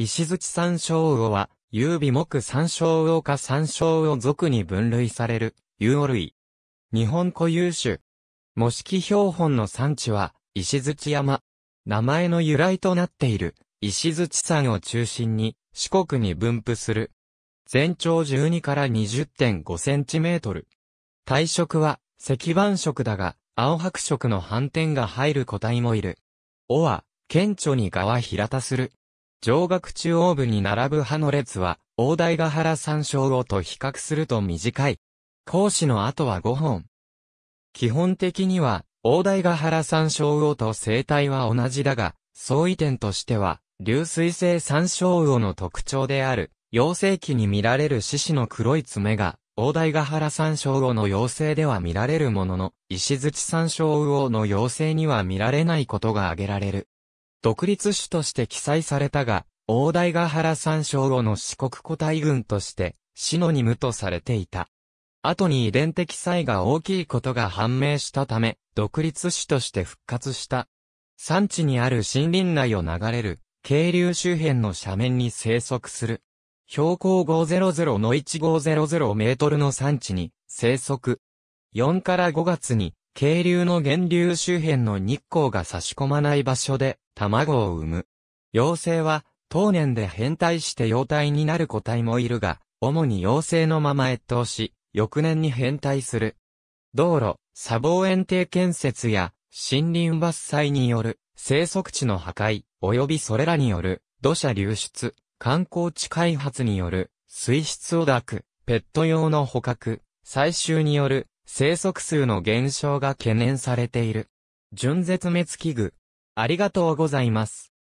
石槌山椒魚は、有美木山椒魚か山椒魚属に分類される、有魚類。日本固有種。模式標本の産地は、石槌山。名前の由来となっている、石槌山を中心に、四国に分布する。全長12から20.5センチメートル。体色は、石板色だが、青白色の斑点が入る個体もいる。尾は、顕著に側平たする。上学中央部に並ぶ葉の列は、大台ヶ原山椒をと比較すると短い。講師の後は5本。基本的には、大台ヶ原山椒魚と生態は同じだが、相違点としては、流水性山椒魚の特徴である、幼生期に見られる獅子の黒い爪が、大台ヶ原山椒魚の幼生では見られるものの、石槌山椒魚の幼生には見られないことが挙げられる。独立種として記載されたが、大台ヶ原山椒後の四国古代群として、シノニムとされていた。後に遺伝的差異が大きいことが判明したため、独立種として復活した。山地にある森林内を流れる、渓流周辺の斜面に生息する。標高500の1500メートルの山地に生息。4から5月に渓流の源流周辺の日光が差し込まない場所で卵を産む。幼生は当年で変態して幼体になる個体もいるが、主に幼生のまま越冬し、翌年に変態する。道路、砂防園庭建設や森林伐採による生息地の破壊、及びそれらによる土砂流出、観光地開発による水質を抱く、ペット用の捕獲、採集による生息数の減少が懸念されている。純絶滅危惧。ありがとうございます。